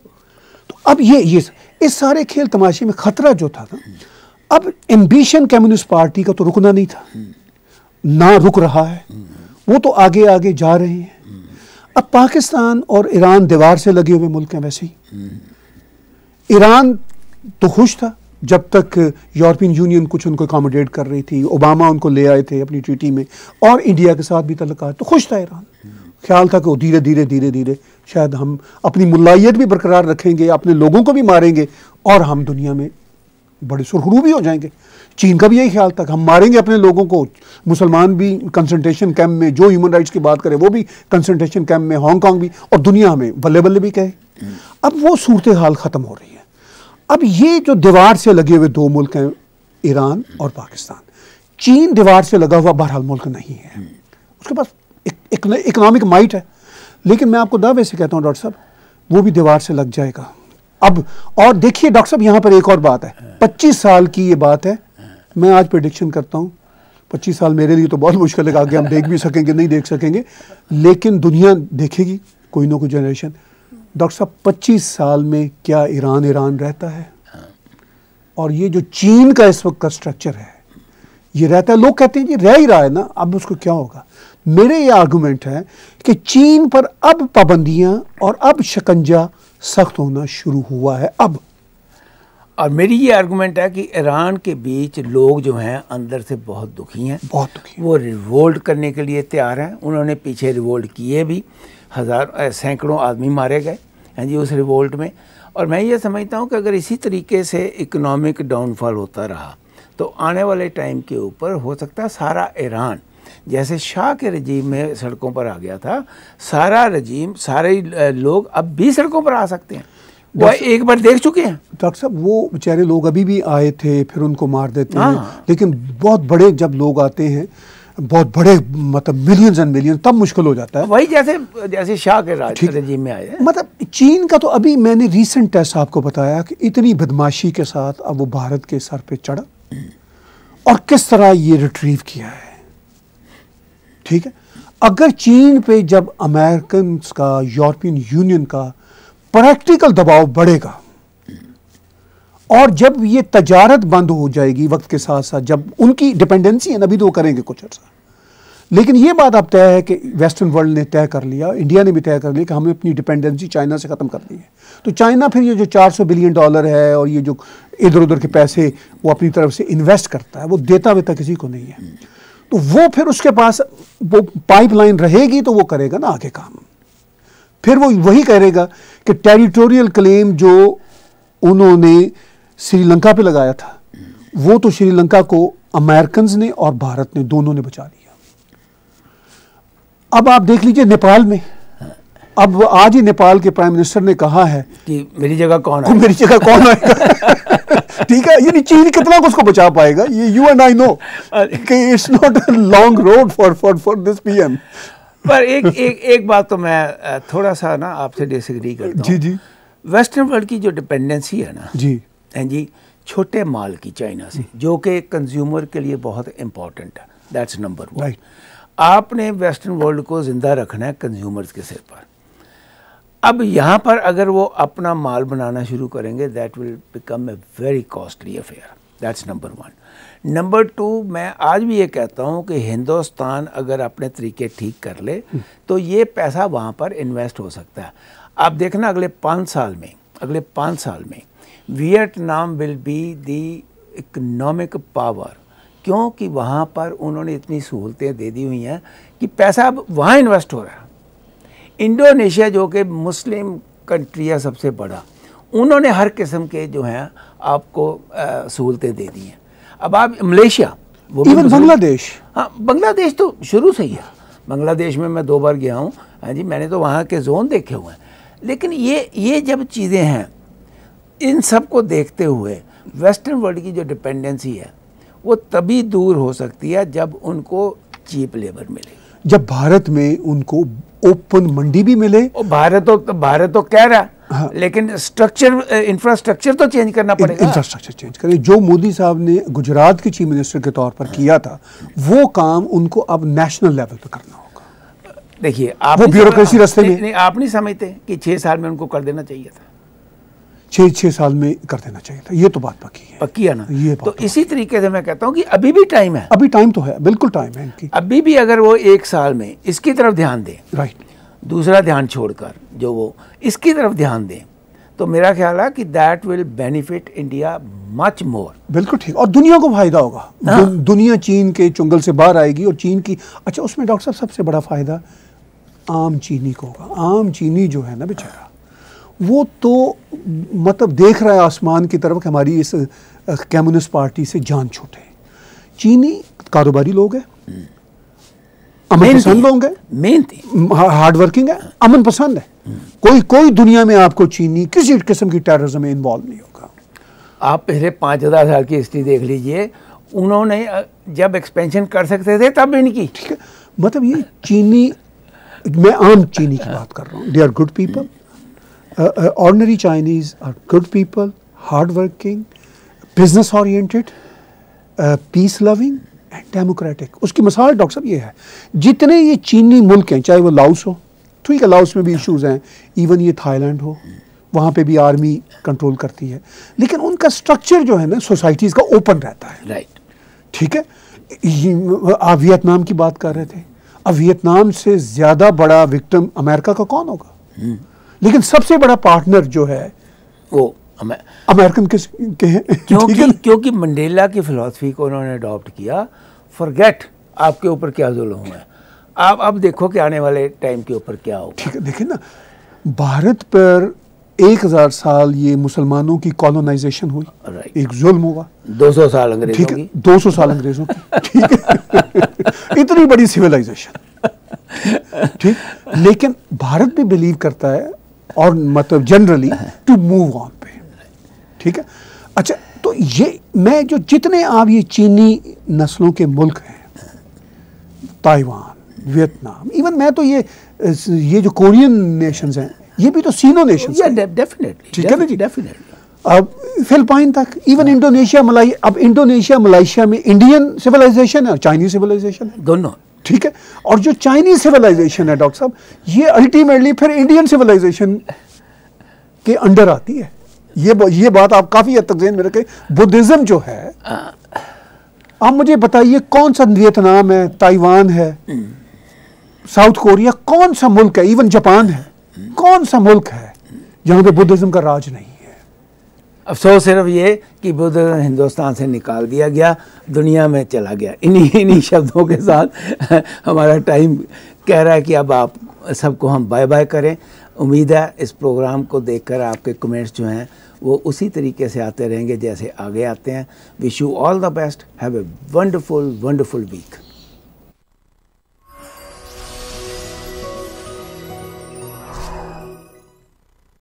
तो अब ये ये इस सारे खेल तमाशे में खतरा जो था ना अब एम्बिशन कम्युनिस्ट पार्टी का तो रुकना नहीं था ना रुक रहा है वो तो आगे आगे जा रहे हैं अब पाकिस्तान और ईरान दीवार से लगे हुए मुल्क हैं वैसे ही ईरान तो खुश था जब तक यूरोपियन यूनियन कुछ उनको अकोमोडेट कर रही थी ओबामा उनको ले आए थे अपनी ट्रीटी में और इंडिया के साथ भी तलक तो खुश था ईरान ख्याल था कि वो धीरे धीरे धीरे धीरे शायद हम अपनी मुलायत भी बरकरार रखेंगे अपने लोगों को भी मारेंगे और हम दुनिया में बड़े सुरखरू भी हो जाएंगे चीन का भी यही ख्याल था हम मारेंगे अपने लोगों को मुसलमान भी कंसनट्रेशन कैम्प में जो ह्यूमन राइट्स की बात करें वो भी कंसनट्रेशन कैम्प में हांगकॉन्ग भी और दुनिया में बल्ले बल्ले भी कहे अब वो सूरत हाल ख़त्म हो रही है अब ये जो दीवार से लगे हुए दो मुल्क हैं ईरान और पाकिस्तान चीन दीवार से लगा हुआ बहरहाल मुल्क नहीं है उसके पास इकनॉमिक माइट है लेकिन मैं आपको दावे से कहता हूँ डॉक्टर साहब वो भी दीवार से लग जाएगा अब और देखिए डॉक्टर साहब यहाँ पर एक और बात है पच्चीस साल की ये बात है मैं आज प्रडिक्शन करता हूँ पच्चीस साल मेरे लिए तो बहुत मुश्किल है आगे हम देख भी सकेंगे नहीं देख सकेंगे लेकिन दुनिया देखेगी कोई ना कोई जनरेशन डॉक्टर साहब पच्चीस साल में क्या ईरान ईरान रहता है और ये जो चीन का इस वक्त का स्ट्रक्चर है ये रहता है लोग कहते हैं ये रह ही रहा है ना अब उसको क्या होगा मेरे ये आर्गूमेंट है कि चीन पर अब पाबंदियां और अब शिकंजा सख्त होना शुरू हुआ है अब और मेरी ये आर्गूमेंट है कि ईरान के बीच लोग जो हैं अंदर से बहुत दुखी हैं बहुत दुखी वो रिवोल्ट करने के लिए तैयार हैं उन्होंने पीछे रिवोल्ट किए भी हज़ार सैकड़ों आदमी मारे गए हैं जी उस रिवोल्ट में और मैं ये समझता हूँ कि अगर इसी तरीके से इकनॉमिक डाउनफॉल होता रहा तो आने वाले टाइम के ऊपर हो सकता है सारा ईरान जैसे शाह के रजीम में सड़कों पर आ गया था सारा रजीम सारे लोग अब भी सड़कों पर आ सकते हैं वो एक बार देख चुके हैं डॉक्टर साहब वो बेचारे लोग अभी भी आए थे फिर उनको मार देते हैं हाँ। लेकिन बहुत बड़े जब लोग आते हैं बहुत बड़े मतलब मिलियंस एंड मिलियंस तब मुश्किल हो जाता है वही जैसे जैसे शाह के राज रजीम में आए मतलब चीन का तो अभी मैंने रिसेंट टेस्ट आपको बताया कि इतनी बदमाशी के साथ अब वो भारत के सर पे चढ़ा और किस तरह ये रिट्रीव किया है ठीक है अगर चीन पे जब अमेरिकन का यूरोपियन यूनियन का प्रैक्टिकल दबाव बढ़ेगा और जब ये तजारत बंद हो जाएगी वक्त के साथ साथ जब उनकी डिपेंडेंसी है अभी तो करेंगे कुछ अर्सा लेकिन ये बात अब तय है कि वेस्टर्न वर्ल्ड ने तय कर लिया इंडिया ने भी तय कर लिया कि हमें अपनी डिपेंडेंसी चाइना से ख़त्म करनी है तो चाइना फिर ये जो 400 बिलियन डॉलर है और ये जो इधर उधर के पैसे वो अपनी तरफ से इन्वेस्ट करता है वो देता वेता किसी को नहीं है तो वो फिर उसके पास वो पाइपलाइन रहेगी तो वो करेगा ना आगे काम फिर वो वही करेगा कि टेरिटोरियल क्लेम जो उन्होंने श्रीलंका पे लगाया था वो तो श्रीलंका को अमेरिकन ने और भारत ने दोनों ने बचा लिया अब आप देख लीजिए नेपाल में अब आज ही नेपाल के प्राइम मिनिस्टर ने कहा है कि मेरी जगह कौन है मेरी जगह कौन है ठीक है यानी चीन कितना उसको बचा पाएगा ये यू एंड आई नो कि it's not a long road for for for this PM पर एक एक एक बात तो मैं थोड़ा सा ना आपसे डिसएग्री करता हूं जी जी वेस्टर्न वर्ल्ड की जो डिपेंडेंसी है ना जी हां जी छोटे माल की चाइना से हम्म। जो कि कंज्यूमर के लिए बहुत इंपॉर्टेंट है दैट्स नंबर वन आपने वेस्टर्न वर्ल्ड को ज़िंदा रखना है कंज्यूमर्स के सिर पर अब यहाँ पर अगर वो अपना माल बनाना शुरू करेंगे that will become a very costly affair that's number one number two मैं आज भी ये कहता हूँ कि हिंदुस्तान अगर अपने तरीके ठीक कर ले तो ये पैसा वहाँ पर इन्वेस्ट हो सकता है आप देखना अगले पाँच साल में अगले पाँच साल में Vietnam will be the economic power क्योंकि वहाँ पर उन्होंने इतनी सहूलतें दे दी हुई हैं कि पैसा अब वहाँ इन्वेस्ट हो रहा है इंडोनेशिया जो कि मुस्लिम कंट्री है सबसे बड़ा उन्होंने हर किस्म के जो हैं आपको सहूलतें दे दी हैं अब आप मलेशिया वो इवन बांग्लादेश हाँ बांग्लादेश तो शुरू से ही है बांग्लादेश में मैं दो बार गया हूँ हाँ जी मैंने तो वहाँ के जोन देखे हुए हैं लेकिन ये ये जब चीज़ें हैं इन सब को देखते हुए वेस्टर्न वर्ल्ड की जो डिपेंडेंसी है वो तभी दूर हो सकती है जब उनको चीप लेबर मिले जब भारत में उनको ओपन मंडी भी मिले भारत तो भारत तो कह रहा हाँ। लेकिन स्ट्रक्चर इंफ्रास्ट्रक्चर तो चेंज करना पड़ेगा इंफ्रास्ट्रक्चर चेंज करें जो मोदी साहब ने गुजरात के चीफ मिनिस्टर के तौर पर किया था वो काम उनको अब नेशनल लेवल पर करना होगा देखिए आप ब्यूरोक्रेसी रास्ते में नहीं आप नहीं समझते कि छह साल में उनको कर देना चाहिए था छे छः साल में कर देना चाहिए था ये तो बात पक्की है पक्की है ना ये तो, तो इसी तरीके से मैं कहता हूँ कि अभी भी टाइम है अभी टाइम तो है बिल्कुल टाइम है इनकी अभी भी अगर वो एक साल में इसकी तरफ ध्यान दें राइट दूसरा ध्यान छोड़कर जो वो इसकी तरफ ध्यान दें तो मेरा ख्याल है कि that will benefit India much more बिल्कुल ठीक और दुनिया को फायदा होगा हाँ। दु, दुनिया चीन के चुंगल से बाहर आएगी और चीन की अच्छा उसमें डॉक्टर साहब सबसे बड़ा फायदा आम चीनी को होगा आम चीनी जो है ना बेचारा वो तो मतलब देख रहा है आसमान की तरफ हमारी इस कम्युनिस्ट पार्टी से जान छूटे चीनी कारोबारी लोग हैं हम्म। अमन पसंद लोग हैं हार्ड वर्किंग है अमन पसंद है हम्म। कोई कोई दुनिया में आपको चीनी किसी किस्म की टेररिज्म में इन्वॉल्व नहीं होगा आप पिछले पाँच हज़ार साल की हिस्ट्री देख लीजिए उन्होंने जब एक्सपेंशन कर सकते थे तब इनकी ठीक है मतलब ये चीनी मैं आम चीनी की हाँ। बात कर रहा हूँ they are good people Uh, uh, ordinary Chinese are good people, hardworking, business oriented, uh, peace loving and democratic उसकी मिसाल डॉक्टर साहब ये है जितने ये चीनी मुल्क हैं चाहे वो लाउस हो ठीक है लाउस में भी इशूज हैं इवन ये थाईलैंड हो वहाँ पे भी आर्मी कंट्रोल करती है लेकिन उनका स्ट्रक्चर जो है ना सोसाइटीज़ का ओपन रहता है राइट ठीक है आप वियतनाम की बात कर रहे थे अब वियतनाम से ज़्यादा बड़ा विक्टम अमेरिका का कौन होगा हम्म। लेकिन सबसे बड़ा पार्टनर जो है वो अमेरिकन किस के हैं क्योंकि क्योंकि मंडेला की फिलॉसफी को उन्होंने अडॉप्ट किया फॉरगेट आपके ऊपर क्या जुल्म हुआ है आप अब देखो कि आने वाले टाइम के ऊपर क्या हो ठीक है देखिए ना भारत पर एक हज़ार साल ये मुसलमानों की कॉलोनाइजेशन हुई right. एक जुल्म हुआ दो सौ साल अंग्रेजों की दो सौ साल अंग्रेजों की ठीक है इतनी बड़ी सिविलाइजेशन ठीक लेकिन भारत भी बिलीव करता है और मतलब जनरली टू मूव ऑन पे ठीक है अच्छा तो ये मैं जो जितने आप ये चीनी नस्लों के मुल्क हैं ताइवान वियतनाम इवन मैं तो ये ये जो कोरियन नेशंस हैं ये भी तो सीनो नेशन डेफिनेटली ठीक है ना जी डेफिनेटली अब फिलिपाइन तक इवन इंडोनेशिया मलाई अब इंडोनेशिया मलाइशिया में इंडियन सिविलाइजेशन है और चाइनीज सिविलाइजेशन है दोनों ठीक है और जो चाइनीज सिविलाइजेशन है डॉक्टर साहब ये अल्टीमेटली फिर इंडियन सिविलाइजेशन के अंडर आती है ये ये बात आप काफ़ी हद तक जेन में रखें बुद्धिज़्म जो है आप मुझे बताइए कौन सा वियतनाम है ताइवान है साउथ कोरिया कौन सा मुल्क है इवन जापान है कौन सा मुल्क है जहां पे बुद्धिज़्म का राज नहीं अफसोस सिर्फ ये कि बुद्ध हिंदुस्तान से निकाल दिया गया दुनिया में चला गया इन्हीं इन्हीं शब्दों के साथ हमारा टाइम कह रहा है कि अब आप सबको हम बाय बाय करें उम्मीद है इस प्रोग्राम को देखकर आपके कमेंट्स जो हैं वो उसी तरीके से आते रहेंगे जैसे आगे आते हैं wish you all the best have a wonderful wonderful week